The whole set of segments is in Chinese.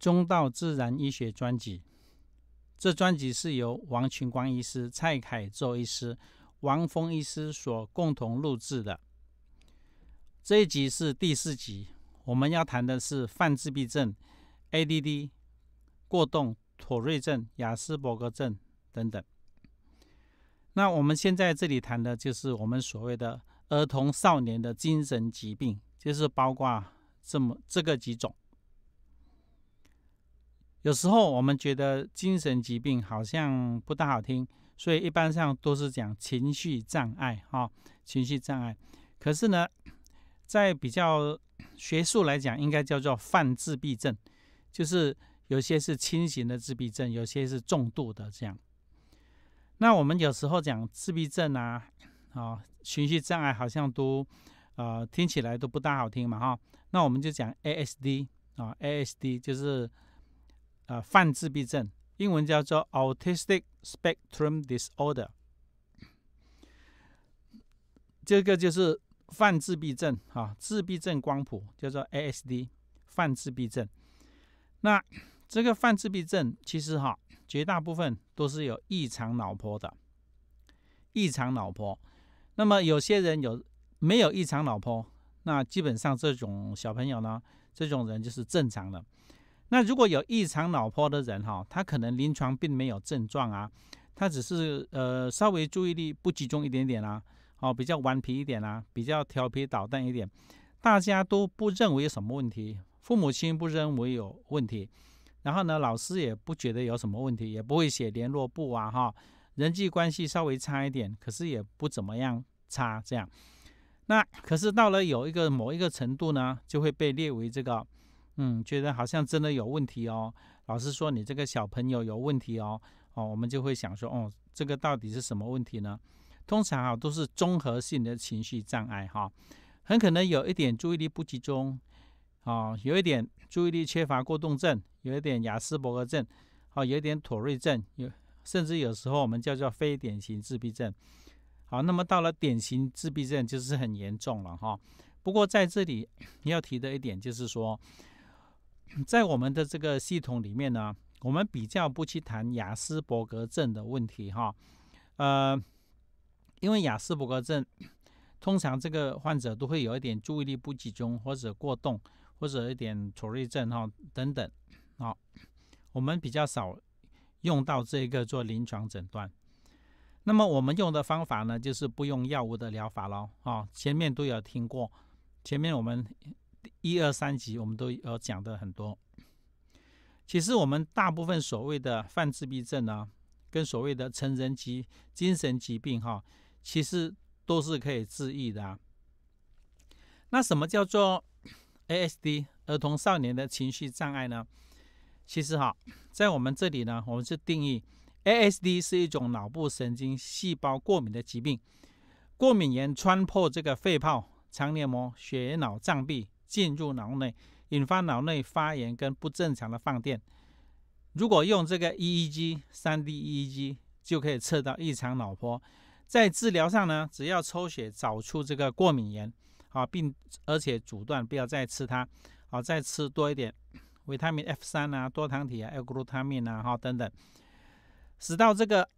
中道自然医学专辑，这专辑是由王群光医师、蔡凯宙医师、王峰医师所共同录制的。这一集是第四集，我们要谈的是泛自闭症 （ADD）、过动、妥瑞症、雅斯伯格症等等。那我们现在这里谈的就是我们所谓的儿童少年的精神疾病，就是包括这么这个几种。有时候我们觉得精神疾病好像不大好听，所以一般上都是讲情绪障碍，哈，情绪障碍。可是呢，在比较学术来讲，应该叫做泛自闭症，就是有些是轻型的自闭症，有些是重度的这样。那我们有时候讲自闭症啊，啊，情绪障碍好像都，呃，听起来都不大好听嘛，哈。那我们就讲 A S D 啊，A S D 就是。啊，泛自闭症，英文叫做 Autistic Spectrum Disorder，这个就是泛自闭症啊，自闭症光谱叫做 ASD，泛自闭症。那这个泛自闭症其实哈，绝大部分都是有异常脑波的，异常脑波。那么有些人有没有异常脑波？那基本上这种小朋友呢，这种人就是正常的。那如果有异常脑波的人哈，他可能临床并没有症状啊，他只是呃稍微注意力不集中一点点啦，哦比较顽皮一点啦，比较调皮捣蛋一点，大家都不认为有什么问题，父母亲不认为有问题，然后呢老师也不觉得有什么问题，也不会写联络簿啊哈，人际关系稍微差一点，可是也不怎么样差这样，那可是到了有一个某一个程度呢，就会被列为这个。嗯，觉得好像真的有问题哦。老师说你这个小朋友有问题哦，哦，我们就会想说，哦，这个到底是什么问题呢？通常啊都是综合性的情绪障碍哈，很可能有一点注意力不集中，啊，有一点注意力缺乏过动症，有一点雅斯伯格症，啊，有一点妥瑞症，有甚至有时候我们叫做非典型自闭症。好，那么到了典型自闭症就是很严重了哈。不过在这里 要提的一点就是说。在我们的这个系统里面呢，我们比较不去谈雅斯伯格症的问题哈，呃，因为雅斯伯格症通常这个患者都会有一点注意力不集中或者过动或者一点抽睿症哈等等，啊，我们比较少用到这个做临床诊断。那么我们用的方法呢，就是不用药物的疗法了啊，前面都有听过，前面我们。一二三集我们都要讲的很多。其实我们大部分所谓的犯自闭症呢，跟所谓的成人及精神疾病哈，其实都是可以治愈的。那什么叫做 A S D 儿童少年的情绪障碍呢？其实哈，在我们这里呢，我们是定义 A S D 是一种脑部神经细胞过敏的疾病，过敏原穿破这个肺泡、肠黏膜、血脑障壁。进入脑内，引发脑内发炎跟不正常的放电。如果用这个 EEG、三 D EEG，就可以测到异常脑波。在治疗上呢，只要抽血找出这个过敏原，啊，并而且阻断不要再吃它，啊，再吃多一点维他命 F 三啊、多糖体啊、glutamine 啊、哈等等，使到这个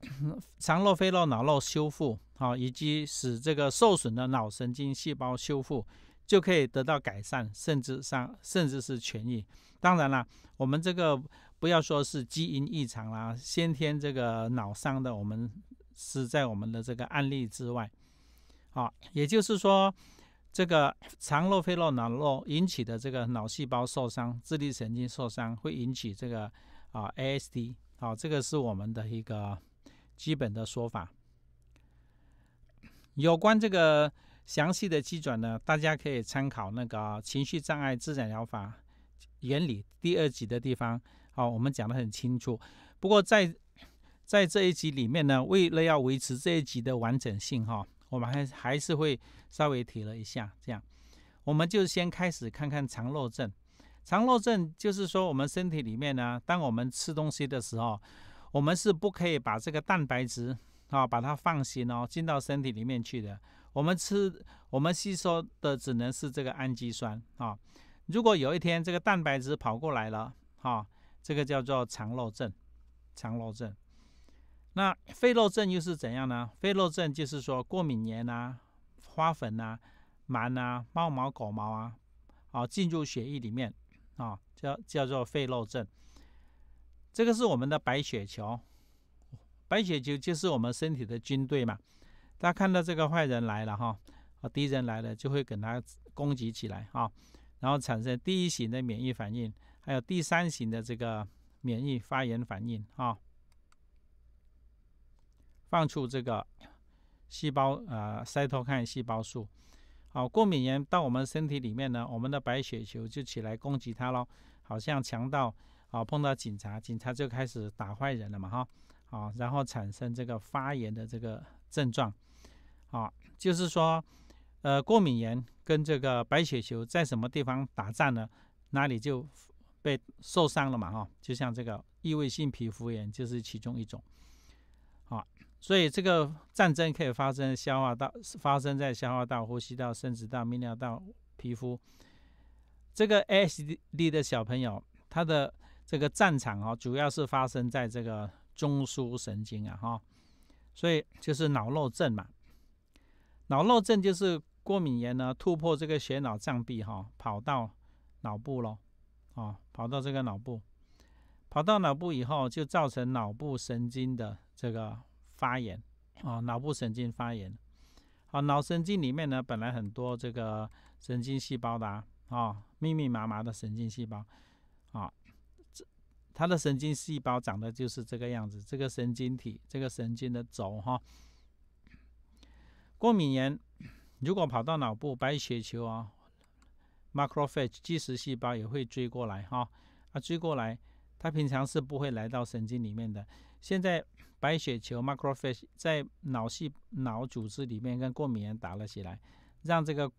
肠漏、肺漏、脑漏修复，啊，以及使这个受损的脑神经细胞修复。就可以得到改善，甚至上甚至是痊愈。当然啦，我们这个不要说是基因异常啦，先天这个脑伤的，我们是在我们的这个案例之外。好，也就是说，这个肠漏、非漏、脑漏引起的这个脑细胞受伤、智力神经受伤，会引起这个啊 ASD。好，这个是我们的一个基本的说法。有关这个。详细的基准呢，大家可以参考那个《情绪障碍自然疗法原理》第二集的地方。好，我们讲的很清楚。不过在在这一集里面呢，为了要维持这一集的完整性，哈，我们还还是会稍微提了一下。这样，我们就先开始看看肠漏症。肠漏症就是说，我们身体里面呢，当我们吃东西的时候，我们是不可以把这个蛋白质啊，把它放心哦，进到身体里面去的。我们吃，我们吸收的只能是这个氨基酸啊。如果有一天这个蛋白质跑过来了啊，这个叫做肠漏症。肠漏症，那肺漏症又是怎样呢？肺漏症就是说过敏原啊、花粉啊、螨啊、猫毛、狗毛啊，啊进入血液里面啊，叫叫做肺漏症。这个是我们的白血球，白血球就是我们身体的军队嘛。大家看到这个坏人来了哈，啊，敌人来了就会给他攻击起来哈，然后产生第一型的免疫反应，还有第三型的这个免疫发炎反应哈，放出这个细胞呃，筛托看细胞素。好，过敏原到我们身体里面呢，我们的白血球就起来攻击它喽，好像强盗啊碰到警察，警察就开始打坏人了嘛哈。啊，然后产生这个发炎的这个症状，啊，就是说，呃，过敏炎跟这个白血球在什么地方打仗呢？哪里就被受伤了嘛？哈，就像这个异位性皮肤炎就是其中一种，啊，所以这个战争可以发生消化道，发生在消化道、呼吸道，生殖道、泌尿道、皮肤。这个 S D D 的小朋友，他的这个战场啊，主要是发生在这个。中枢神经啊，哈，所以就是脑漏症嘛。脑漏症就是过敏原呢突破这个血脑障壁，哈，跑到脑部咯，啊，跑到这个脑部，跑到脑部以后就造成脑部神经的这个发炎，啊，脑部神经发炎，啊，脑神经里面呢本来很多这个神经细胞的啊，密密麻麻的神经细胞，啊。它的神经细胞长得就是这个样子，这个神经体，这个神经的轴哈。过敏原如果跑到脑部，白血球啊，macrophage 即时细胞也会追过来哈，啊追过来，它平常是不会来到神经里面的。现在白血球 macrophage 在脑细脑组织里面跟过敏原打了起来，让这个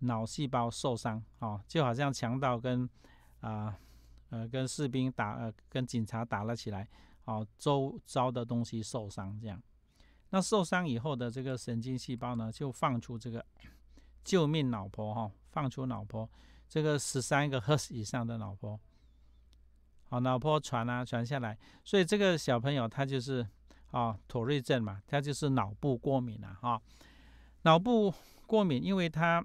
脑细胞受伤啊，就好像强盗跟啊。呃，跟士兵打，呃，跟警察打了起来，哦，周遭的东西受伤这样，那受伤以后的这个神经细胞呢，就放出这个救命脑波哈，放出脑波，这个十三个赫兹以上的脑波，好，脑波传啊传下来，所以这个小朋友他就是啊妥瑞症嘛，他就是脑部过敏了哈，脑部过敏，因为他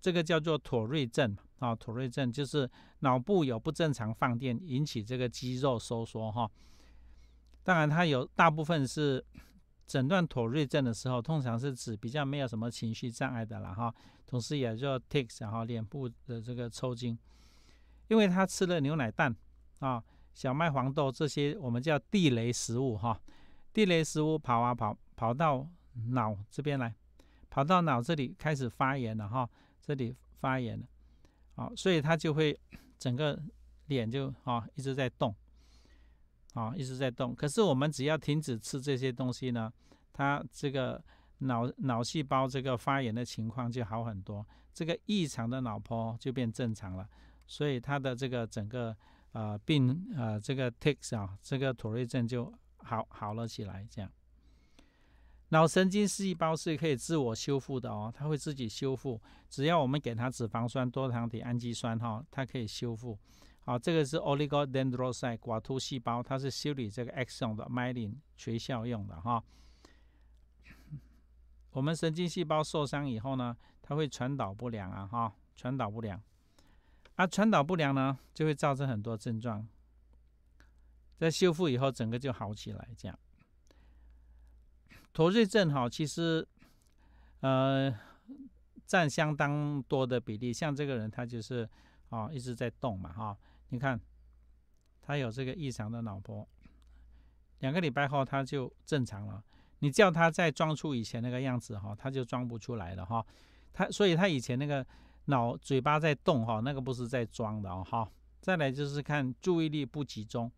这个叫做妥瑞症啊，妥瑞症就是。脑部有不正常放电，引起这个肌肉收缩，哈。当然，它有大部分是诊断妥瑞症的时候，通常是指比较没有什么情绪障碍的了，哈。同时，也就 tics 哈，脸部的这个抽筋，因为他吃了牛奶、蛋啊、小麦、黄豆这些，我们叫地雷食物，哈。地雷食物跑啊跑，跑到脑这边来，跑到脑这里开始发炎了，哈，这里发炎了，好，所以它就会。整个脸就啊一直在动，啊一直在动。可是我们只要停止吃这些东西呢，他这个脑脑细胞这个发炎的情况就好很多，这个异常的脑波就变正常了，所以他的这个整个呃病呃这个 Tics 啊这个妥瑞症就好好了起来这样。脑神经细胞是可以自我修复的哦，它会自己修复。只要我们给它脂肪酸、多糖体、氨基酸哈，它可以修复。好，这个是 oligodendrocyte 胞，它是修理这个 axon 的 myelin 垂鞘用的哈。我们神经细胞受伤以后呢，它会传导不良啊哈，传导不良。啊，传导不良呢，就会造成很多症状。在修复以后，整个就好起来，这样。头瑞症哈，其实，呃，占相当多的比例。像这个人，他就是啊，一直在动嘛哈。你看，他有这个异常的脑波，两个礼拜后他就正常了。你叫他再装出以前那个样子哈，他就装不出来了哈。他所以他以前那个脑嘴巴在动哈，那个不是在装的哦哈。再来就是看注意力不集中，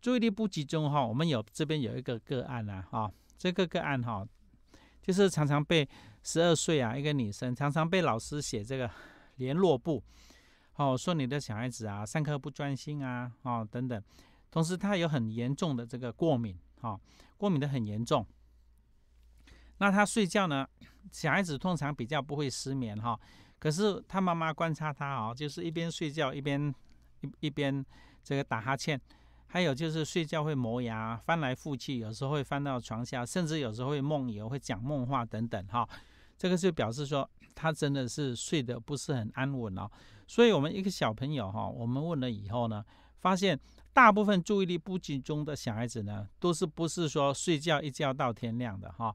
注意力不集中哈，我们有这边有一个个案啊啊。这个个案哈，就是常常被十二岁啊一个女生常常被老师写这个联络簿，哦，说你的小孩子啊上课不专心啊哦等等，同时他有很严重的这个过敏哈，过敏的很严重。那他睡觉呢，小孩子通常比较不会失眠哈，可是他妈妈观察他哦，就是一边睡觉一边一一边这个打哈欠。还有就是睡觉会磨牙、翻来覆去，有时候会翻到床下，甚至有时候会梦游、会讲梦话等等哈。这个就表示说他真的是睡得不是很安稳哦。所以，我们一个小朋友哈，我们问了以后呢，发现大部分注意力不集中的小孩子呢，都是不是说睡觉一觉到天亮的哈。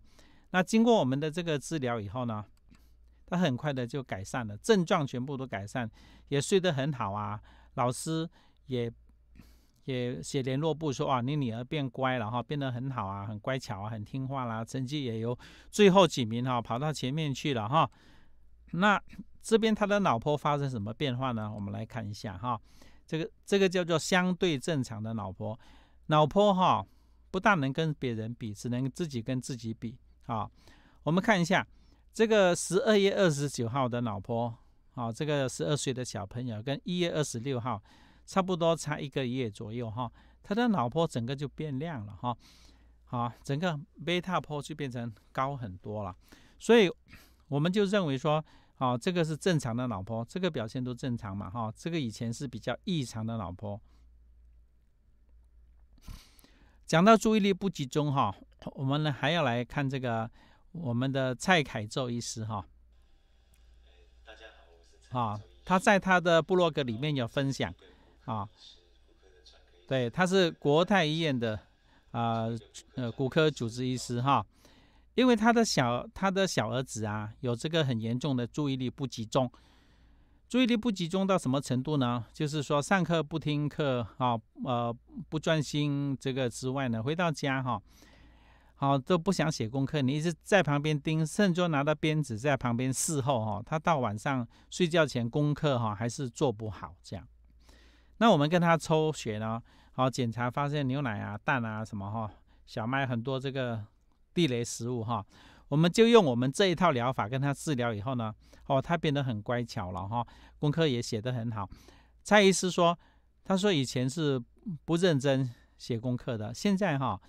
那经过我们的这个治疗以后呢，他很快的就改善了，症状全部都改善，也睡得很好啊，老师也。写写联络部说啊，你女儿变乖了哈，变得很好啊，很乖巧啊，很听话啦，成绩也由最后几名哈跑到前面去了哈。那这边他的脑波发生什么变化呢？我们来看一下哈，这个这个叫做相对正常的脑波，脑波哈不但能跟别人比，只能自己跟自己比啊。我们看一下这个十二月二十九号的脑波啊，这个十二岁的小朋友跟一月二十六号。差不多差一个月左右哈，他的脑波整个就变亮了哈，好，整个贝塔波就变成高很多了，所以我们就认为说，啊，这个是正常的脑波，这个表现都正常嘛哈，这个以前是比较异常的脑波。讲到注意力不集中哈，我们呢还要来看这个我们的蔡凯宙医师哈，大家好，我是蔡，啊，他在他的部落格里面有分享。啊，对，他是国泰医院的啊呃骨科主治医师哈，因为他的小他的小儿子啊有这个很严重的注意力不集中，注意力不集中到什么程度呢？就是说上课不听课啊呃不专心这个之外呢，回到家哈好都不想写功课，你一直在旁边盯，甚至说拿到鞭子在旁边伺候哈，他到晚上睡觉前功课哈还是做不好这样。那我们跟他抽血呢？哦，检查发现牛奶啊、蛋啊什么哈、小麦很多这个地雷食物哈，我们就用我们这一套疗法跟他治疗以后呢，哦，他变得很乖巧了哈，功课也写得很好。蔡医师说，他说以前是不认真写功课的，现在哈，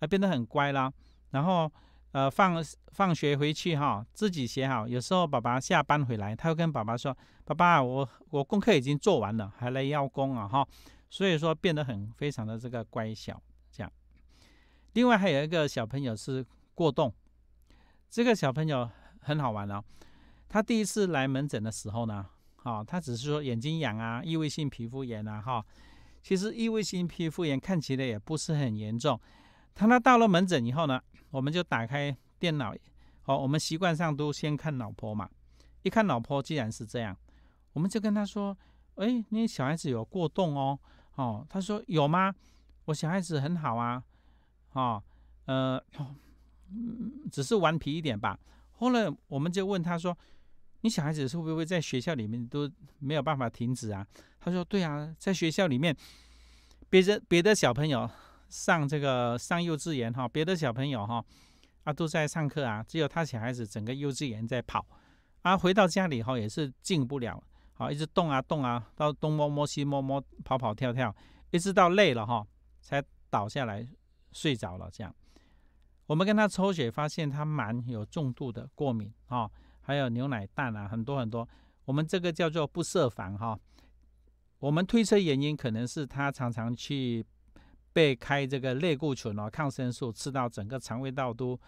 啊变得很乖啦，然后。呃，放放学回去哈，自己写好。有时候爸爸下班回来，他会跟爸爸说：“爸爸，我我功课已经做完了，还来邀功啊！”哈，所以说变得很非常的这个乖巧。这样，另外还有一个小朋友是过动，这个小朋友很好玩哦。他第一次来门诊的时候呢，啊，他只是说眼睛痒啊，异位性皮肤炎啊，哈。其实异位性皮肤炎看起来也不是很严重。他那到了门诊以后呢？我们就打开电脑，好，我们习惯上都先看老婆嘛。一看老婆，既然是这样，我们就跟他说：“哎，你小孩子有过动哦。”哦，他说：“有吗？我小孩子很好啊。”哦、呃，只是顽皮一点吧。后来我们就问他说：“你小孩子会不会在学校里面都没有办法停止啊？”他说：“对啊，在学校里面，别人别的小朋友。”上这个上幼稚园哈，别的小朋友哈啊都在上课啊，只有他小孩子整个幼稚园在跑啊。回到家里哈也是静不了，好一直动啊动啊，到东摸摸西摸摸，跑跑跳跳，一直到累了哈才倒下来睡着了。这样，我们跟他抽血发现他蛮有重度的过敏啊，还有牛奶蛋啊，很多很多。我们这个叫做不设防哈，我们推测原因可能是他常常去。被开这个类固醇啊，抗生素吃到整个肠胃道都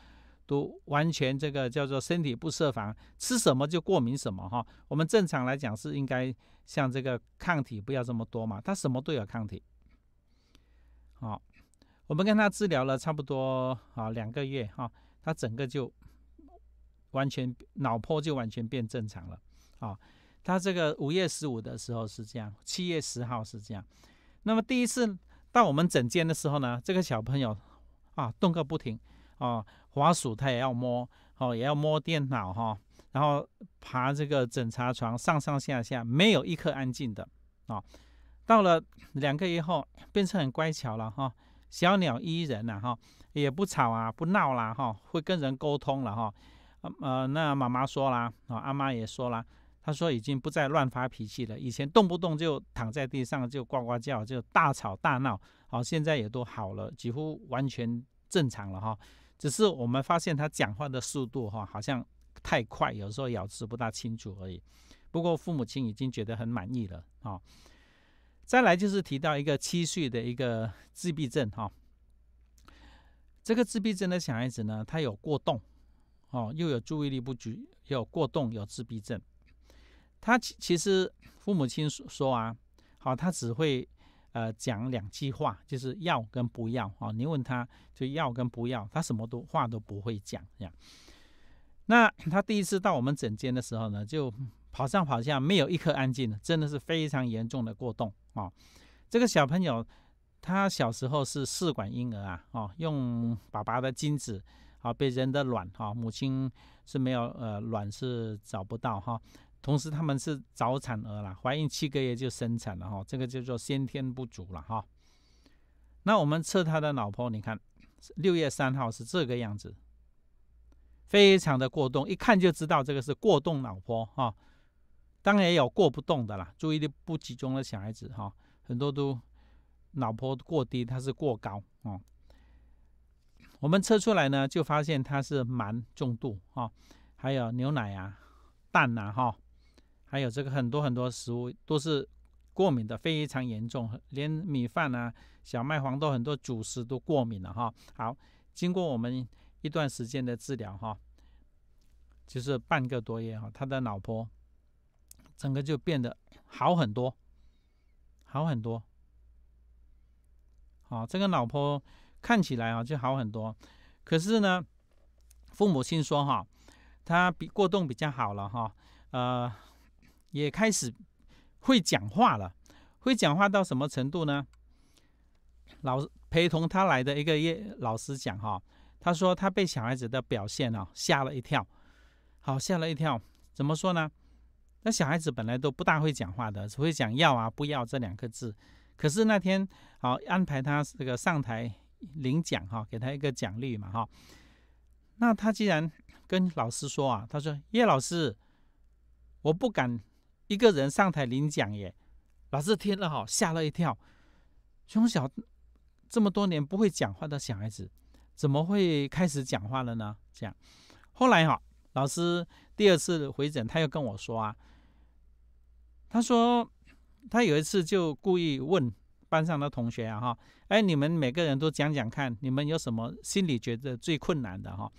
都完全这个叫做身体不设防，吃什么就过敏什么哈。我们正常来讲是应该像这个抗体不要这么多嘛，他什么都有抗体。好，我们跟他治疗了差不多啊两个月哈，他整个就完全脑波就完全变正常了啊。他这个五月十五的时候是这样，七月十号是这样，那么第一次。到我们整间的时候呢，这个小朋友啊动个不停，哦，滑鼠他也要摸，哦，也要摸电脑哈，然后爬这个诊查床上上下下，没有一刻安静的啊。到了两个月后，变成很乖巧了哈，小鸟依人了哈，也不吵啊，不闹啦哈，会跟人沟通了哈。呃，那妈妈说了，阿妈也说了。他说已经不再乱发脾气了，以前动不动就躺在地上就呱呱叫，就大吵大闹，哦，现在也都好了，几乎完全正常了哈。只是我们发现他讲话的速度哈好像太快，有时候咬字不大清楚而已。不过父母亲已经觉得很满意了啊。再来就是提到一个七岁的一个自闭症哈，这个自闭症的小孩子呢，他有过动哦，又有注意力不足，有过动，有自闭症。他其其实父母亲说啊，好，他只会呃讲两句话，就是要跟不要啊。你问他就要跟不要，他什么都话都不会讲这样。那他第一次到我们诊间的时候呢，就跑上跑下，没有一刻安静，真的是非常严重的过动啊。这个小朋友他小时候是试管婴儿啊，哦，用爸爸的精子，好，被人的卵哈，母亲是没有呃卵是找不到哈。同时他们是早产儿啦，怀孕七个月就生产了哈，这个叫做先天不足了哈。那我们测他的脑波，你看六月三号是这个样子，非常的过动，一看就知道这个是过动脑波哈。当然也有过不动的啦，注意力不集中的小孩子哈，很多都脑波过低，他是过高哦。我们测出来呢，就发现他是蛮重度哈，还有牛奶啊、蛋啊哈。还有这个很多很多食物都是过敏的，非常严重，连米饭啊、小麦、黄豆很多主食都过敏了哈。好，经过我们一段时间的治疗哈，就是半个多月哈，他的老婆整个就变得好很多，好很多。好，这个老婆看起来啊就好很多。可是呢，父母亲说哈，他比过动比较好了哈，呃。也开始会讲话了，会讲话到什么程度呢？老陪同他来的一个叶老师讲哈，他说他被小孩子的表现啊吓了一跳，好吓了一跳，怎么说呢？那小孩子本来都不大会讲话的，只会讲要啊不要这两个字，可是那天好安排他这个上台领奖哈，给他一个奖励嘛哈，那他既然跟老师说啊，他说叶老师，我不敢。一个人上台领奖耶，老师听了哈吓了一跳，从小这么多年不会讲话的小孩子，怎么会开始讲话了呢？这样，后来哈老师第二次回诊，他又跟我说啊，他说他有一次就故意问班上的同学啊哈，哎你们每个人都讲讲看，你们有什么心里觉得最困难的哈？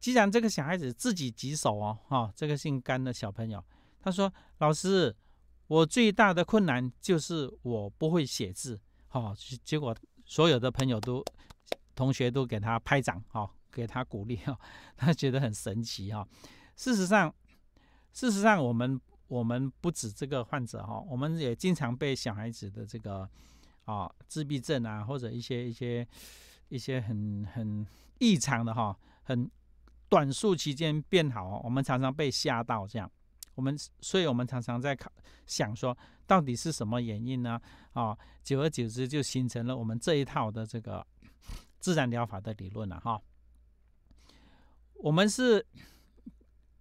既然这个小孩子自己举手哦哈，这个姓甘的小朋友。他说：“老师，我最大的困难就是我不会写字。”好，结果所有的朋友都、同学都给他拍掌，哈，给他鼓励，哈，他觉得很神奇，哈。事实上，事实上，我们我们不止这个患者，哈，我们也经常被小孩子的这个啊自闭症啊，或者一些一些一些很很异常的，哈，很短数期间变好，我们常常被吓到，这样。我们，所以我们常常在考想说，到底是什么原因呢？啊，久而久之就形成了我们这一套的这个自然疗法的理论了哈。我们是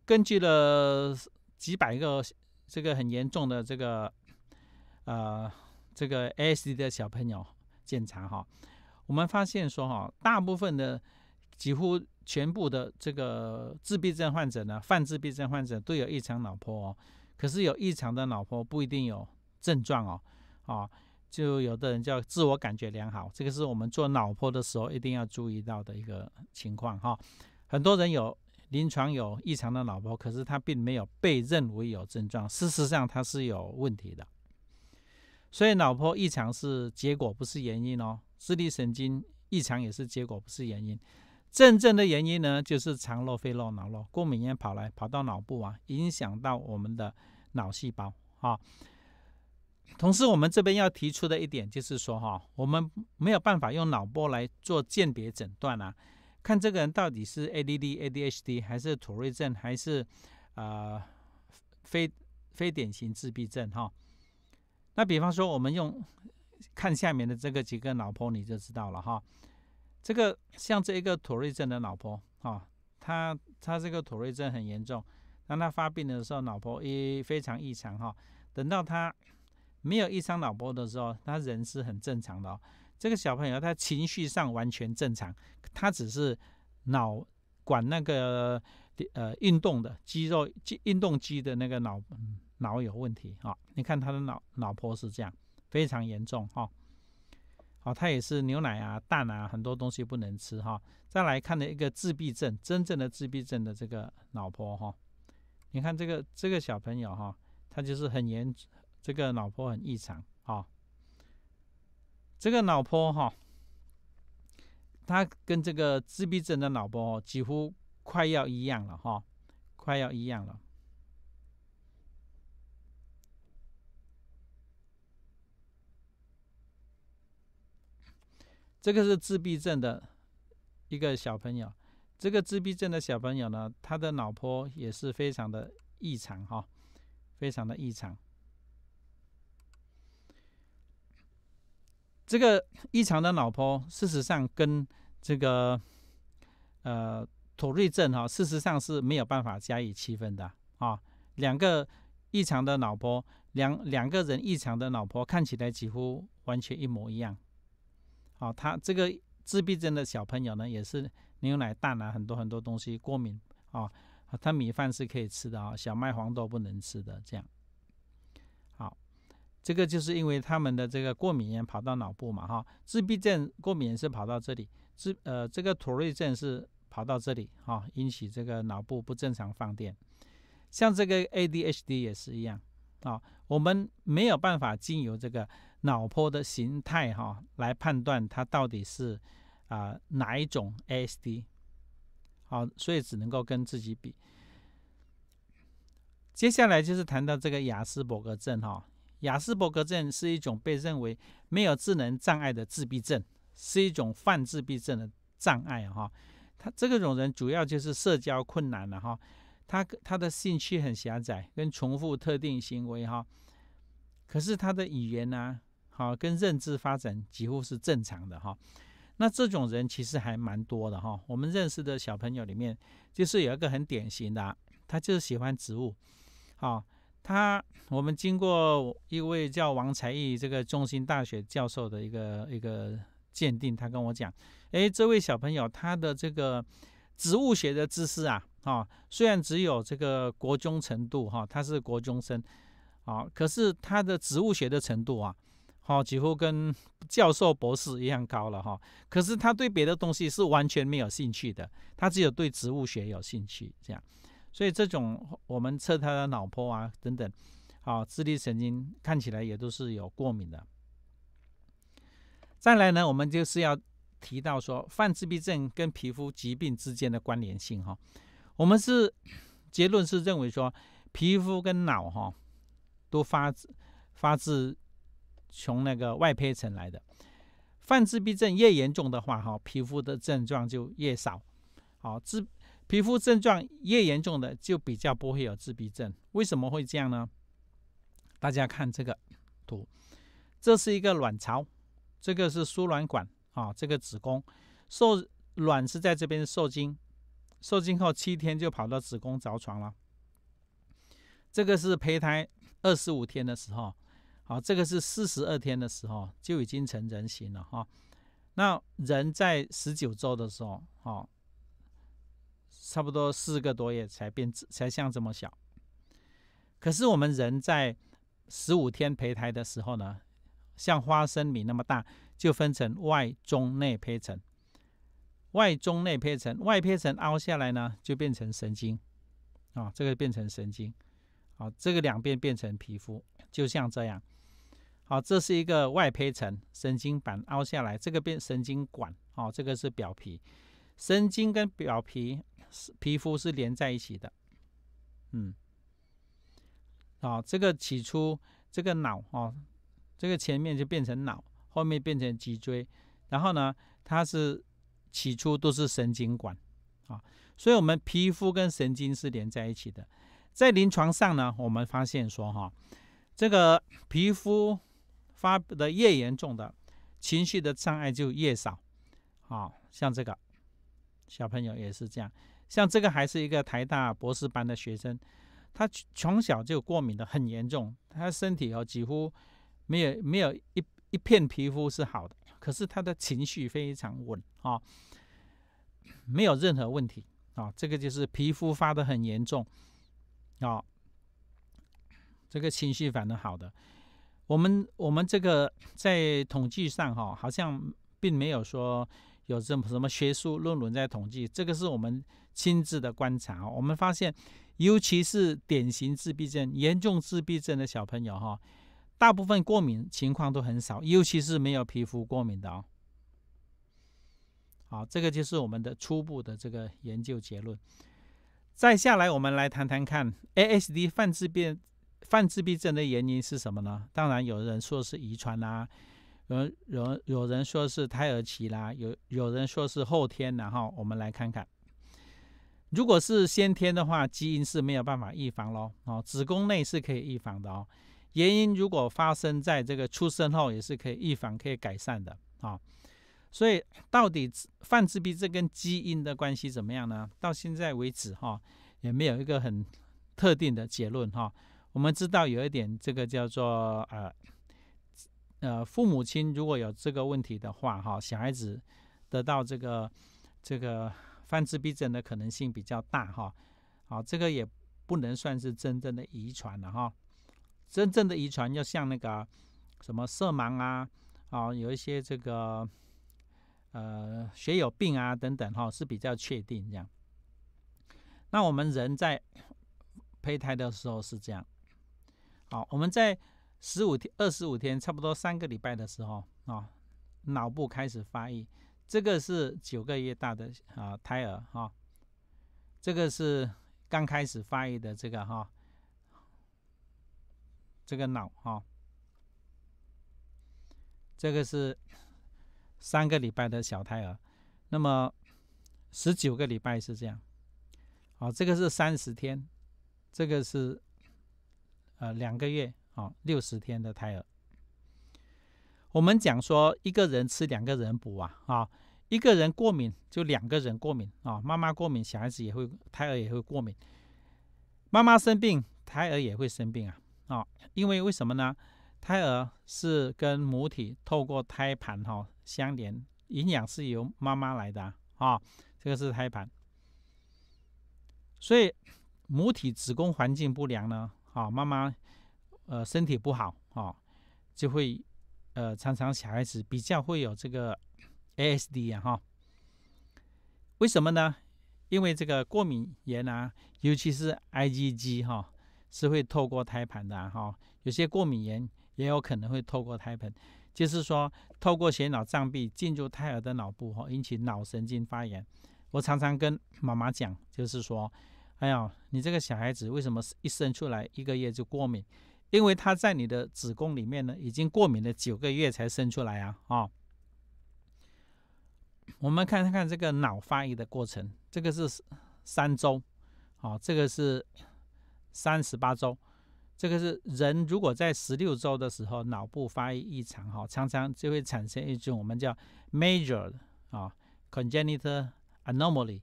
根据了几百个这个很严重的这个呃这个 AD 的小朋友检查哈，我们发现说哈，大部分的几乎。全部的这个自闭症患者呢，泛自闭症患者都有异常脑波，哦。可是有异常的脑波不一定有症状哦。啊，就有的人叫自我感觉良好，这个是我们做脑波的时候一定要注意到的一个情况哈。很多人有临床有异常的脑波，可是他并没有被认为有症状，事实上他是有问题的。所以脑波异常是结果，不是原因哦。智力神经异常也是结果，不是原因。真正的原因呢，就是肠漏、肺漏、脑漏，过敏原跑来跑到脑部啊，影响到我们的脑细胞啊。同时，我们这边要提出的一点就是说，哈，我们没有办法用脑波来做鉴别诊断啊，看这个人到底是 ADD、ADHD 还是妥瑞症，还是呃非非典型自闭症哈。那比方说，我们用看下面的这个几个脑波，你就知道了哈。这个像这一个妥瑞症的老婆啊，他他这个妥瑞症很严重，当他发病的时候，老婆也非常异常哈。等到他没有异常脑波的时候，他人是很正常的。这个小朋友他情绪上完全正常，他只是脑管那个呃运动的肌肉肌运动肌的那个脑脑有问题哈。你看他的脑脑波是这样，非常严重哈。好，他也是牛奶啊、蛋啊，很多东西不能吃哈。再来看的一个自闭症，真正的自闭症的这个脑波哈，你看这个这个小朋友哈，他就是很严这个脑波很异常啊。这个脑波哈，他跟这个自闭症的脑波几乎快要一样了哈，快要一样了。这个是自闭症的一个小朋友。这个自闭症的小朋友呢，他的脑波也是非常的异常，哈，非常的异常。这个异常的脑波，事实上跟这个呃妥瑞症，哈，事实上是没有办法加以区分的，啊，两个异常的脑波，两两个人异常的脑波看起来几乎完全一模一样。哦，他这个自闭症的小朋友呢，也是牛奶、蛋啊，很多很多东西过敏啊。他米饭是可以吃的啊，小麦、黄豆不能吃的这样。好，这个就是因为他们的这个过敏跑到脑部嘛哈。自闭症过敏是跑到这里，自呃这个妥瑞症是跑到这里哈，引起这个脑部不正常放电。像这个 A D H D 也是一样啊，我们没有办法经由这个。脑波的形态哈，来判断他到底是啊哪一种 ASD，好，所以只能够跟自己比。接下来就是谈到这个雅斯伯格症哈，雅斯伯格症是一种被认为没有智能障碍的自闭症，是一种泛自闭症的障碍哈。他这个种人主要就是社交困难了哈，他他的兴趣很狭窄，跟重复特定行为哈，可是他的语言啊。啊，跟认知发展几乎是正常的哈。那这种人其实还蛮多的哈。我们认识的小朋友里面，就是有一个很典型的，他就是喜欢植物。好，他我们经过一位叫王才义这个中心大学教授的一个一个鉴定，他跟我讲，哎，这位小朋友他的这个植物学的知识啊，啊，虽然只有这个国中程度哈，他是国中生，啊，可是他的植物学的程度啊。哦，几乎跟教授、博士一样高了哈。可是他对别的东西是完全没有兴趣的，他只有对植物学有兴趣这样。所以这种我们测他的脑波啊等等，啊，智力神经看起来也都是有过敏的。再来呢，我们就是要提到说，犯自闭症跟皮肤疾病之间的关联性哈。我们是结论是认为说，皮肤跟脑哈都发自发自。从那个外胚层来的，犯自闭症越严重的话，哈，皮肤的症状就越少。好，自皮肤症状越严重的就比较不会有自闭症。为什么会这样呢？大家看这个图，这是一个卵巢，这个是输卵管啊，这个子宫。受卵是在这边受精，受精后七天就跑到子宫着床了。这个是胚胎二十五天的时候。好，这个是四十二天的时候就已经成人形了哈。那人在十九周的时候，哈，差不多四个多月才变，才像这么小。可是我们人在十五天胚胎的时候呢，像花生米那么大，就分成外中内胚层。外中内胚层，外胚层凹下来呢，就变成神经啊，这个变成神经啊，这个两边变成皮肤，就像这样。好，这是一个外胚层神经板凹下来，这个变神经管。哦，这个是表皮神经跟表皮皮肤是连在一起的。嗯，好，这个起初这个脑啊，这个前面就变成脑，后面变成脊椎。然后呢，它是起初都是神经管啊，所以我们皮肤跟神经是连在一起的。在临床上呢，我们发现说哈，这个皮肤。发的越严重的情绪的障碍就越少，好像这个小朋友也是这样。像这个还是一个台大博士班的学生，他从小就过敏的很严重，他身体哦几乎没有没有一一片皮肤是好的，可是他的情绪非常稳啊，没有任何问题啊。这个就是皮肤发的很严重啊，这个情绪反而好的。我们我们这个在统计上哈，好像并没有说有这么什么学术论文在统计，这个是我们亲自的观察。我们发现，尤其是典型自闭症、严重自闭症的小朋友哈，大部分过敏情况都很少，尤其是没有皮肤过敏的哦。好，这个就是我们的初步的这个研究结论。再下来，我们来谈谈看 ASD 泛自闭。犯自闭症的原因是什么呢？当然，有人说是遗传啦，有有有人说是胎儿期啦，有有人说是后天。然后我们来看看，如果是先天的话，基因是没有办法预防喽。哦，子宫内是可以预防的哦。原因如果发生在这个出生后，也是可以预防、可以改善的啊。所以，到底犯自闭症跟基因的关系怎么样呢？到现在为止，哈，也没有一个很特定的结论，哈。我们知道有一点，这个叫做呃呃父母亲如果有这个问题的话，哈，小孩子得到这个这个犯自闭症的可能性比较大，哈，好，这个也不能算是真正的遗传了，哈，真正的遗传就像那个什么色盲啊，啊，有一些这个呃血友病啊等等，哈，是比较确定这样。那我们人在胚胎的时候是这样。好，我们在十五天、二十五天，差不多三个礼拜的时候啊，脑部开始发育。这个是九个月大的啊胎儿哈，这个是刚开始发育的这个哈，这个脑哈，这个是三个礼拜的小胎儿。那么十九个礼拜是这样，啊，这个是三十天，这个是。呃，两个月啊，六十天的胎儿，我们讲说一个人吃两个人补啊，啊，一个人过敏就两个人过敏啊，妈妈过敏，小孩子也会，胎儿也会过敏。妈妈生病，胎儿也会生病啊，啊，因为为什么呢？胎儿是跟母体透过胎盘哈相连，营养是由妈妈来的啊，这个是胎盘，所以母体子宫环境不良呢。啊，妈妈，呃，身体不好啊，就会，呃，常常小孩子比较会有这个 ASD 啊哈。为什么呢？因为这个过敏原啊，尤其是 IgG 哈，是会透过胎盘的哈。有些过敏原也有可能会透过胎盘，就是说透过血脑障壁进入胎儿的脑部哈，引起脑神经发炎。我常常跟妈妈讲，就是说。哎呀，你这个小孩子为什么一生出来一个月就过敏？因为他在你的子宫里面呢，已经过敏了九个月才生出来啊！啊，我们看看这个脑发育的过程，这个是三周，啊，这个是三十八周，这个是人如果在十六周的时候脑部发育异常，哈，常常就会产生一种我们叫 major 的啊，congenital anomaly，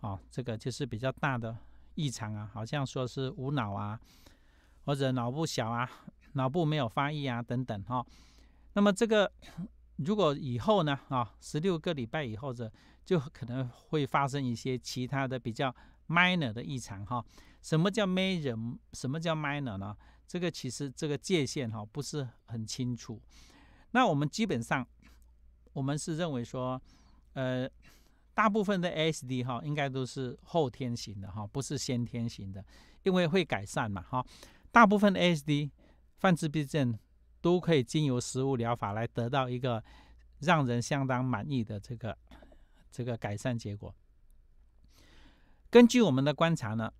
啊，这个就是比较大的。异常啊，好像说是无脑啊，或者脑部小啊，脑部没有发育啊，等等哈。那么这个如果以后呢，啊，十六个礼拜以后的，就可能会发生一些其他的比较 minor 的异常哈。什么叫 major？什么叫 minor 呢？这个其实这个界限哈不是很清楚。那我们基本上，我们是认为说，呃。大部分的 ASD 哈，应该都是后天型的哈，不是先天型的，因为会改善嘛哈。大部分 ASD 泛自闭症都可以经由食物疗法来得到一个让人相当满意的这个这个改善结果。根据我们的观察呢，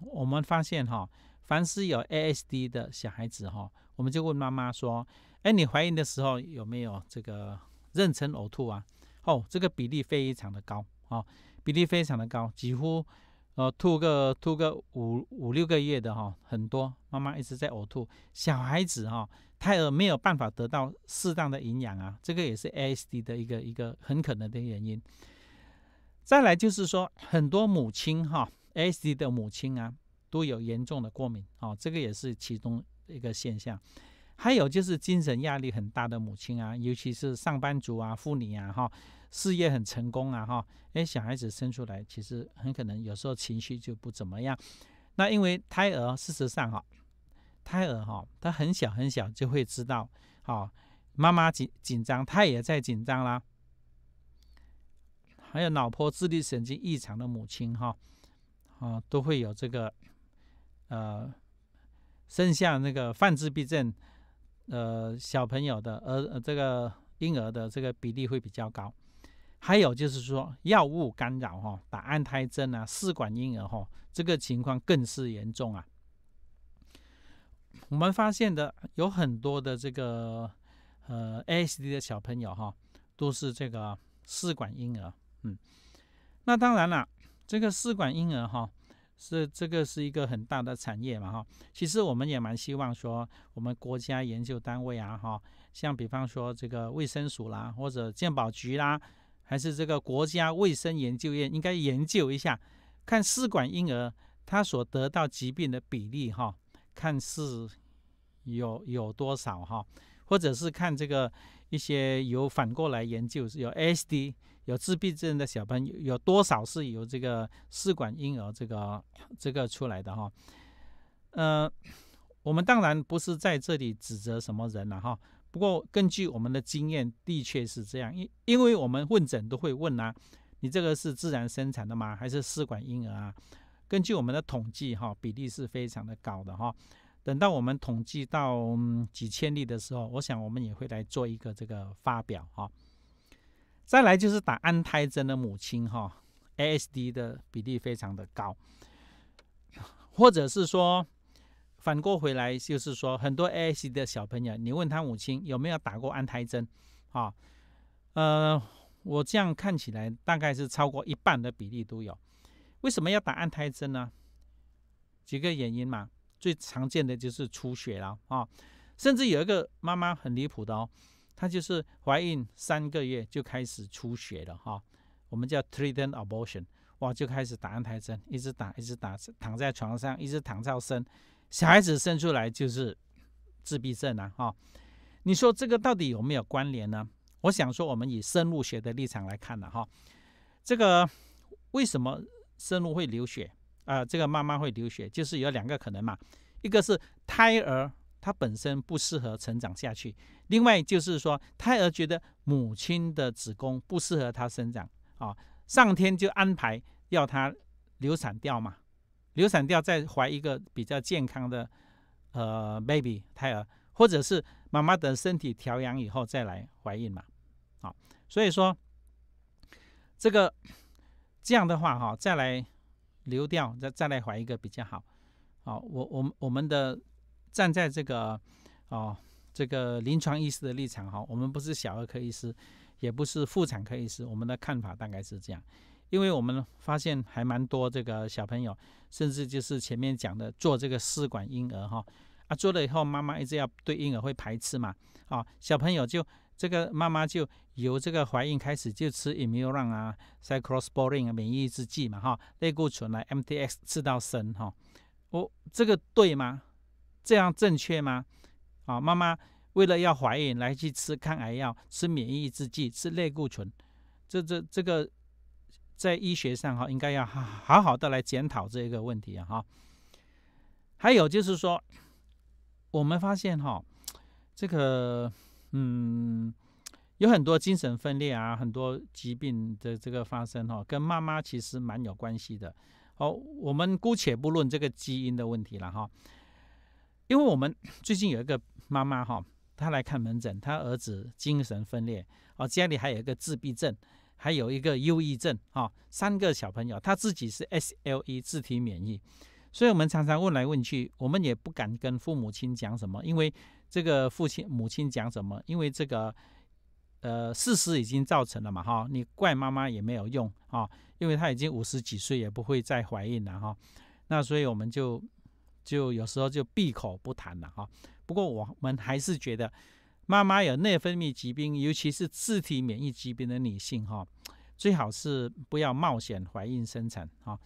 我们发现哈，凡是有 ASD 的小孩子哈，我们就问妈妈说：，哎，你怀孕的时候有没有这个妊娠呕吐啊？哦，这个比例非常的高啊，比例非常的高，几乎呃吐个吐个五五六个月的哈，很多妈妈一直在呕吐，小孩子哈，胎儿没有办法得到适当的营养啊，这个也是 A S D 的一个一个很可能的原因。再来就是说，很多母亲哈，A S D 的母亲啊，都有严重的过敏啊，这个也是其中一个现象。还有就是精神压力很大的母亲啊，尤其是上班族啊、妇女啊，哈，事业很成功啊，哈，哎，小孩子生出来其实很可能有时候情绪就不怎么样。那因为胎儿，事实上哈，胎儿哈，他很小很小就会知道，哈，妈妈紧紧张，他也在紧张啦。还有脑波智力神经异常的母亲哈，啊，都会有这个，呃，生下那个泛自闭症。呃，小朋友的，呃，这个婴儿的这个比例会比较高。还有就是说，药物干扰哈，打安胎针啊，试管婴儿哈，这个情况更是严重啊。我们发现的有很多的这个呃 ASD 的小朋友哈，都是这个试管婴儿。嗯，那当然了，这个试管婴儿哈。这这个是一个很大的产业嘛哈，其实我们也蛮希望说，我们国家研究单位啊哈，像比方说这个卫生署啦，或者健保局啦，还是这个国家卫生研究院，应该研究一下，看试管婴儿他所得到疾病的比例哈，看是有有多少哈，或者是看这个一些有反过来研究，有 SD。有自闭症的小朋友有多少是由这个试管婴儿这个这个出来的哈？呃，我们当然不是在这里指责什么人了哈。不过根据我们的经验，的确是这样。因因为我们问诊都会问啊，你这个是自然生产的吗？还是试管婴儿啊？根据我们的统计哈，比例是非常的高的哈。等到我们统计到几千例的时候，我想我们也会来做一个这个发表哈。再来就是打安胎针的母亲哈，ASD 的比例非常的高，或者是说反过回来，就是说很多 ASD 的小朋友，你问他母亲有没有打过安胎针啊？呃，我这样看起来大概是超过一半的比例都有。为什么要打安胎针呢？几个原因嘛，最常见的就是出血了啊，甚至有一个妈妈很离谱的哦。她就是怀孕三个月就开始出血了哈，我们叫 t r e a t e n e d abortion，哇，就开始打安胎针，一直打，一直打，躺在床上一直躺到生，小孩子生出来就是自闭症啊哈，你说这个到底有没有关联呢？我想说，我们以生物学的立场来看呢哈，这个为什么生物会流血啊？这个妈妈会流血，就是有两个可能嘛，一个是胎儿。他本身不适合成长下去，另外就是说，胎儿觉得母亲的子宫不适合他生长啊，上天就安排要他流产掉嘛，流产掉再怀一个比较健康的呃 baby 胎儿，或者是妈妈等身体调养以后再来怀孕嘛，好，所以说这个这样的话哈，再来流掉，再再来怀一个比较好，好，我我我们的。站在这个哦，这个临床医师的立场哈，我们不是小儿科医师，也不是妇产科医师，我们的看法大概是这样。因为我们发现还蛮多这个小朋友，甚至就是前面讲的做这个试管婴儿哈，啊做了以后妈妈一直要对婴儿会排斥嘛，啊小朋友就这个妈妈就由这个怀孕开始就吃 immunon 啊、cyclosporine 免疫制剂嘛哈、类固醇来 MTX 吃到生哈，哦这个对吗？这样正确吗？啊，妈妈为了要怀孕来去吃抗癌药、吃免疫制剂、吃类固醇，这这这个在医学上哈，应该要好好的来检讨这个问题啊哈。还有就是说，我们发现哈，这个嗯，有很多精神分裂啊，很多疾病的这个发生哈，跟妈妈其实蛮有关系的。哦，我们姑且不论这个基因的问题了哈。因为我们 最近有一个妈妈哈，她来看门诊，她儿子精神分裂哦，家里还有一个自闭症，还有一个忧郁症哈，三个小朋友，她自己是 SLE 自体免疫，所以我们常常问来问去，我们也不敢跟父母亲讲什么，因为这个父亲母亲讲什么，因为这个呃事实已经造成了嘛哈，你怪妈妈也没有用啊，因为她已经五十几岁，也不会再怀孕了哈，那所以我们就。就有时候就闭口不谈了哈。不过我们还是觉得，妈妈有内分泌疾病，尤其是自体免疫疾病的女性哈，最好是不要冒险怀孕生产哈。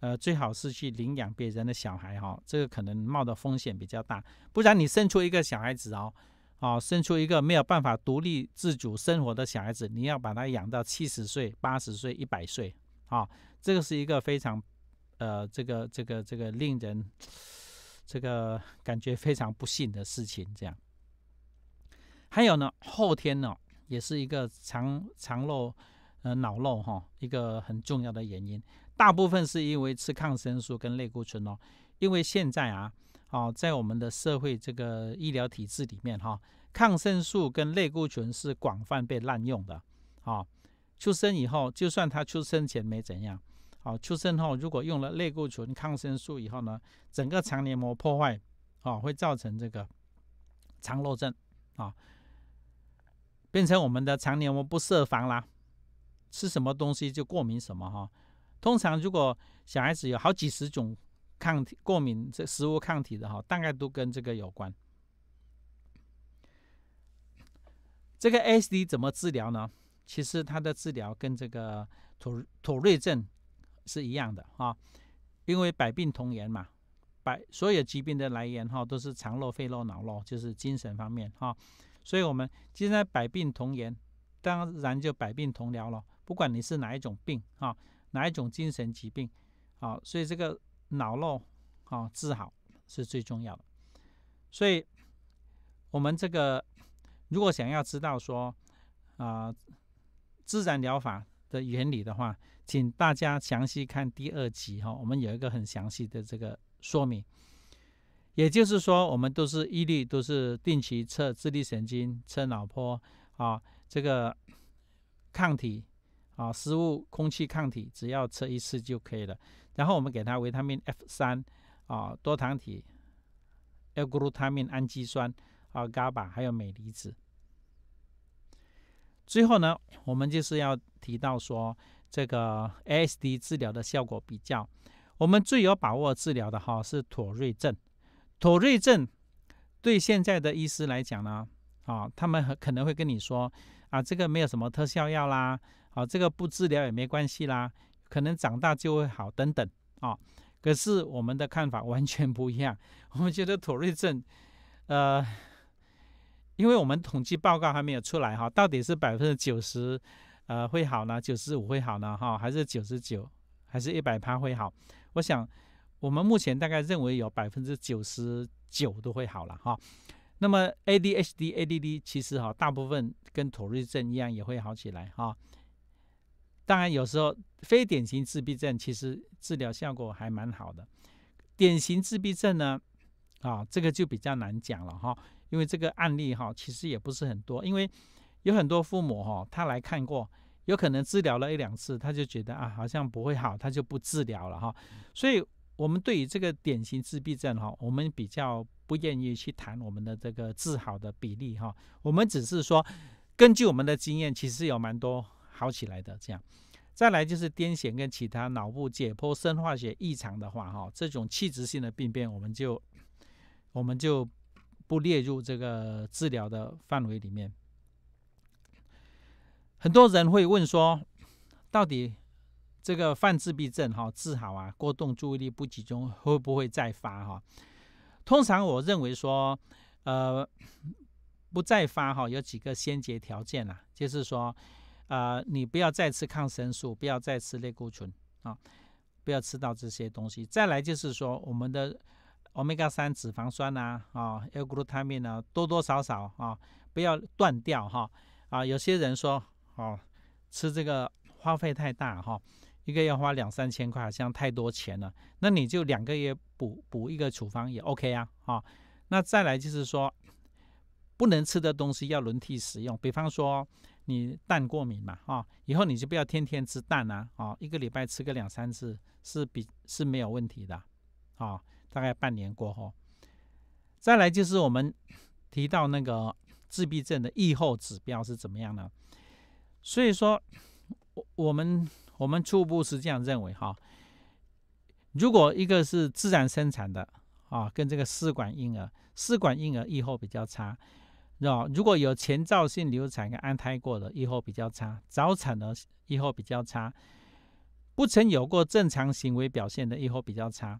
呃，最好是去领养别人的小孩哈。这个可能冒的风险比较大，不然你生出一个小孩子哦，哦，生出一个没有办法独立自主生活的小孩子，你要把他养到七十岁、八十岁、一百岁啊，这个是一个非常呃，这个这个这个令人。这个感觉非常不幸的事情，这样。还有呢，后天呢，也是一个肠肠漏，呃，脑漏哈，一个很重要的原因，大部分是因为吃抗生素跟类固醇哦。因为现在啊，哦，在我们的社会这个医疗体制里面哈，抗生素跟类固醇是广泛被滥用的。啊，出生以后，就算他出生前没怎样。好，出生后如果用了类固醇、抗生素以后呢，整个肠黏膜破坏，啊，会造成这个肠漏症，啊，变成我们的肠黏膜不设防啦，吃什么东西就过敏什么哈。通常如果小孩子有好几十种抗体过敏，这食物抗体的哈，大概都跟这个有关。这个 SD 怎么治疗呢？其实它的治疗跟这个土土瑞症。是一样的啊，因为百病同源嘛，百所有疾病的来源哈都是肠漏、肺漏、脑漏，就是精神方面哈，所以我们现在百病同源，当然就百病同疗了。不管你是哪一种病啊，哪一种精神疾病啊，所以这个脑漏啊治好是最重要的。所以，我们这个如果想要知道说啊自然疗法的原理的话。请大家详细看第二集哈，我们有一个很详细的这个说明。也就是说，我们都是一律都是定期测智力神经、测脑波啊，这个抗体啊、食物、空气抗体，只要测一次就可以了。然后我们给他维他命 F 三啊、多糖体、L- 谷氨他命氨基酸啊、伽马，还有镁离子。最后呢，我们就是要提到说。这个 ASD 治疗的效果比较，我们最有把握治疗的哈是妥瑞症。妥瑞症对现在的医师来讲呢，啊，他们很可能会跟你说，啊，这个没有什么特效药啦，啊，这个不治疗也没关系啦，可能长大就会好等等啊。可是我们的看法完全不一样，我们觉得妥瑞症，呃，因为我们统计报告还没有出来哈，到底是百分之九十。呃，会好呢？九十五会好呢？哈，还是九十九？还是一百趴会好？我想，我们目前大概认为有百分之九十九都会好了哈。那么 ADHD、ADD 其实哈，大部分跟妥瑞症一样也会好起来哈。当然，有时候非典型自闭症其实治疗效果还蛮好的。典型自闭症呢，啊，这个就比较难讲了哈，因为这个案例哈，其实也不是很多，因为。有很多父母哈，他来看过，有可能治疗了一两次，他就觉得啊，好像不会好，他就不治疗了哈。所以，我们对于这个典型自闭症哈，我们比较不愿意去谈我们的这个治好的比例哈。我们只是说，根据我们的经验，其实有蛮多好起来的这样。再来就是癫痫跟其他脑部解剖生化学异常的话哈，这种器质性的病变，我们就我们就不列入这个治疗的范围里面。很多人会问说，到底这个犯自闭症哈治好啊，过动、注意力不集中会不会再发哈？通常我认为说，呃，不再发哈，有几个先决条件啊，就是说，呃，你不要再吃抗生素，不要再吃类固醇啊，不要吃到这些东西。再来就是说，我们的欧米伽三脂肪酸呐，啊 u t a 啊，多多少少啊，不要断掉哈。啊，有些人说。哦，吃这个花费太大哈，一个要花两三千块，好像太多钱了。那你就两个月补补一个处方也 OK 啊。哦。那再来就是说，不能吃的东西要轮替使用。比方说你蛋过敏嘛，哦，以后你就不要天天吃蛋啊，哦，一个礼拜吃个两三次是比是没有问题的。啊，大概半年过后，再来就是我们提到那个自闭症的预后指标是怎么样呢？所以说，我我们我们初步是这样认为哈。如果一个是自然生产的啊，跟这个试管婴儿，试管婴儿以后比较差，知如果有前兆性流产跟安胎过的以后比较差，早产的以后比较差，不曾有过正常行为表现的以后比较差。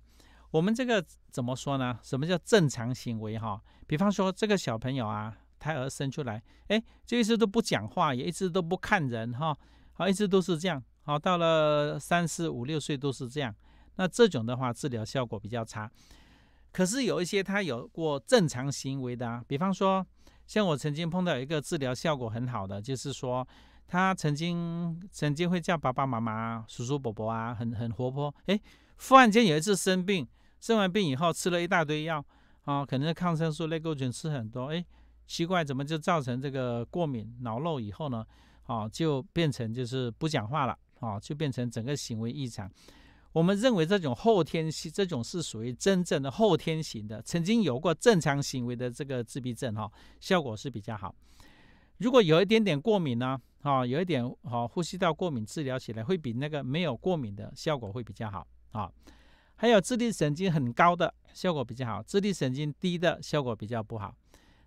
我们这个怎么说呢？什么叫正常行为哈？比方说这个小朋友啊。胎儿生出来，哎，就一直都不讲话，也一直都不看人哈，好，一直都是这样，好，到了三四五六岁都是这样。那这种的话，治疗效果比较差。可是有一些他有过正常行为的，比方说，像我曾经碰到一个治疗效果很好的，就是说他曾经曾经会叫爸爸妈妈、叔叔伯伯啊，很很活泼。哎，忽然间有一次生病，生完病以后吃了一大堆药啊，可能是抗生素类固醇吃很多，哎。奇怪，怎么就造成这个过敏脑漏以后呢？啊，就变成就是不讲话了啊，就变成整个行为异常。我们认为这种后天性，这种是属于真正的后天型的。曾经有过正常行为的这个自闭症，哈，效果是比较好。如果有一点点过敏呢，啊，有一点啊，呼吸道过敏，治疗起来会比那个没有过敏的效果会比较好啊。还有智力神经很高的效果比较好，智力神经低的效果比较不好。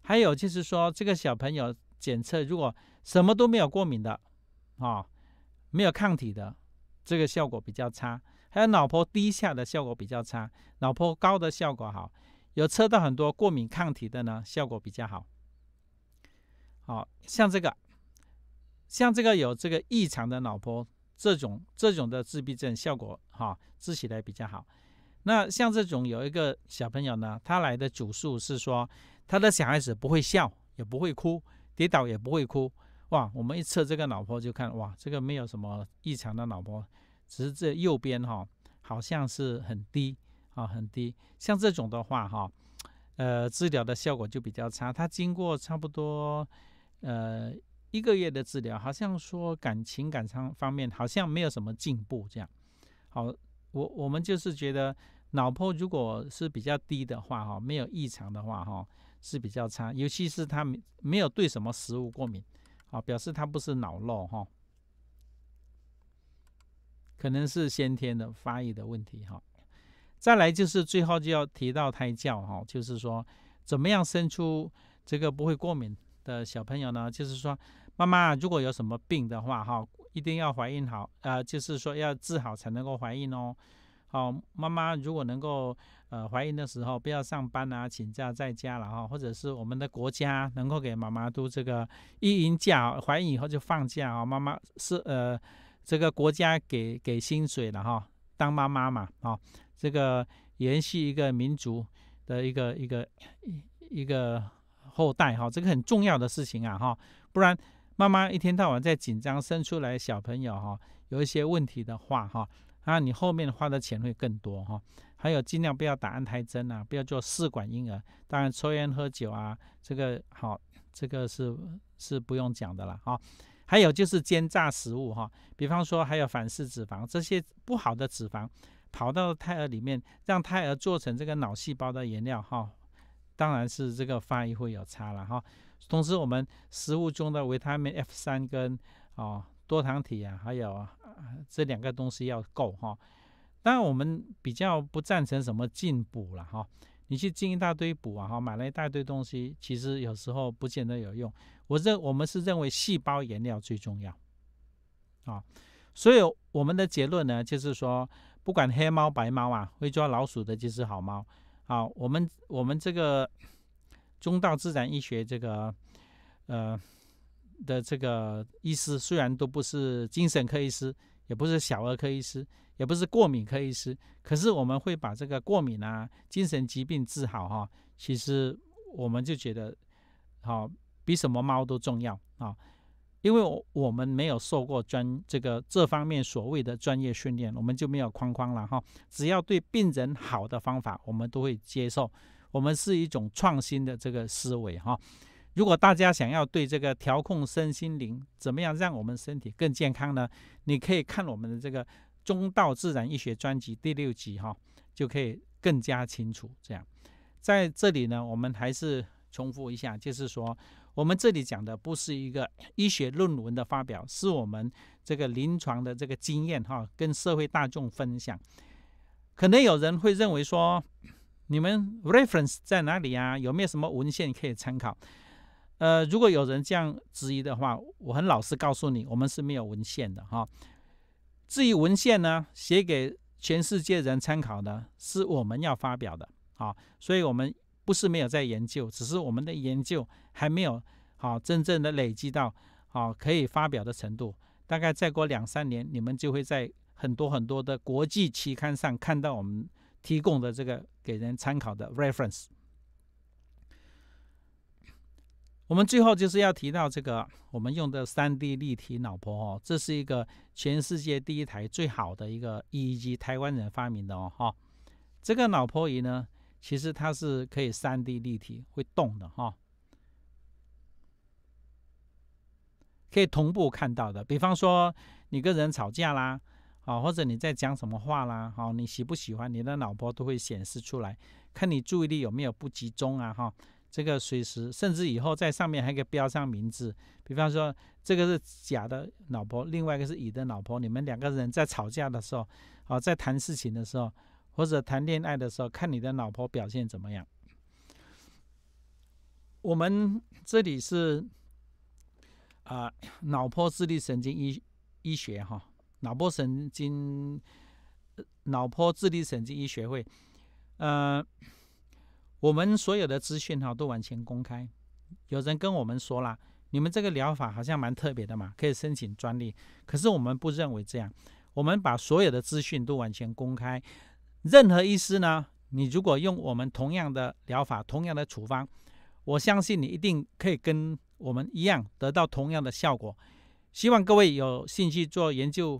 还有就是说，这个小朋友检测如果什么都没有过敏的，啊，没有抗体的，这个效果比较差。还有脑波低下的效果比较差，脑波高的效果好。有测到很多过敏抗体的呢，效果比较好。好像这个，像这个有这个异常的脑波，这种这种的自闭症效果哈治起来比较好。那像这种有一个小朋友呢，他来的主诉是说。他的小孩子不会笑，也不会哭，跌倒也不会哭。哇，我们一测这个脑波就看，哇，这个没有什么异常的脑波，只是这右边哈好像是很低啊，很低。像这种的话哈，呃，治疗的效果就比较差。他经过差不多呃一个月的治疗，好像说感情、感情方面好像没有什么进步。这样，好，我我们就是觉得脑波如果是比较低的话，哈，没有异常的话，哈。是比较差，尤其是他没有对什么食物过敏，好表示他不是脑漏哈，可能是先天的发育的问题哈。再来就是最后就要提到胎教哈，就是说怎么样生出这个不会过敏的小朋友呢？就是说妈妈如果有什么病的话哈，一定要怀孕好，呃，就是说要治好才能够怀孕哦。好，妈妈如果能够呃，怀孕的时候不要上班啊，请假在家了哈，或者是我们的国家能够给妈妈都这个育婴假，怀孕以后就放假啊。妈妈是呃，这个国家给给薪水了哈，当妈妈嘛啊，这个延续一个民族的一个一个一个后代哈，这个很重要的事情啊哈，不然妈妈一天到晚在紧张生出来小朋友哈，有一些问题的话哈，那你后面花的钱会更多哈。还有尽量不要打安胎针啊，不要做试管婴儿。当然抽烟喝酒啊，这个好，这个是是不用讲的了啊。还有就是煎炸食物哈，比方说还有反式脂肪这些不好的脂肪跑到胎儿里面，让胎儿做成这个脑细胞的原料哈，当然是这个发育会有差了哈。同时我们食物中的维他命 F 三跟啊多糖体啊，还有啊、这两个东西要够哈。当然，我们比较不赞成什么进补了哈。你去进一大堆补啊，哈，买了一大堆东西，其实有时候不见得有用。我认我们是认为细胞原料最重要啊。所以我们的结论呢，就是说，不管黑猫白猫啊，会抓老鼠的就是好猫。啊。我们我们这个中道自然医学这个呃的这个医师，虽然都不是精神科医师，也不是小儿科医师。也不是过敏科医师，可是我们会把这个过敏啊、精神疾病治好哈。其实我们就觉得好比什么猫都重要啊，因为我们没有受过专这个这方面所谓的专业训练，我们就没有框框了哈。只要对病人好的方法，我们都会接受。我们是一种创新的这个思维哈。如果大家想要对这个调控身心灵，怎么样让我们身体更健康呢？你可以看我们的这个。中道自然医学专辑第六集哈，就可以更加清楚。这样在这里呢，我们还是重复一下，就是说，我们这里讲的不是一个医学论文的发表，是我们这个临床的这个经验哈，跟社会大众分享。可能有人会认为说，你们 reference 在哪里啊？有没有什么文献可以参考？呃，如果有人这样质疑的话，我很老实告诉你，我们是没有文献的哈。至于文献呢，写给全世界人参考的，是我们要发表的，啊，所以我们不是没有在研究，只是我们的研究还没有好真正的累积到好可以发表的程度。大概再过两三年，你们就会在很多很多的国际期刊上看到我们提供的这个给人参考的 reference。我们最后就是要提到这个，我们用的三 D 立体脑波哦，这是一个全世界第一台最好的一个 EEG，台湾人发明的哦哈。这个脑波仪呢，其实它是可以三 D 立体会动的哈，可以同步看到的。比方说你跟人吵架啦，好，或者你在讲什么话啦，好，你喜不喜欢你的脑波都会显示出来，看你注意力有没有不集中啊哈。这个随时，甚至以后在上面还可以标上名字。比方说，这个是甲的老婆，另外一个是乙的老婆。你们两个人在吵架的时候，啊，在谈事情的时候，或者谈恋爱的时候，看你的老婆表现怎么样。我们这里是啊，脑波智力神经医医学哈，脑波神经脑波智力神经医学会，嗯。我们所有的资讯哈都完全公开。有人跟我们说了，你们这个疗法好像蛮特别的嘛，可以申请专利。可是我们不认为这样。我们把所有的资讯都完全公开。任何医师呢，你如果用我们同样的疗法、同样的处方，我相信你一定可以跟我们一样得到同样的效果。希望各位有兴趣做研究、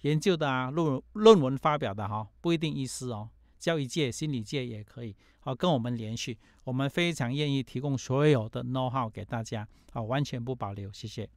研究的啊，论论文发表的哈，不一定医师哦。交易界、心理界也可以，好跟我们联系，我们非常愿意提供所有的 know how 给大家，好，完全不保留，谢谢。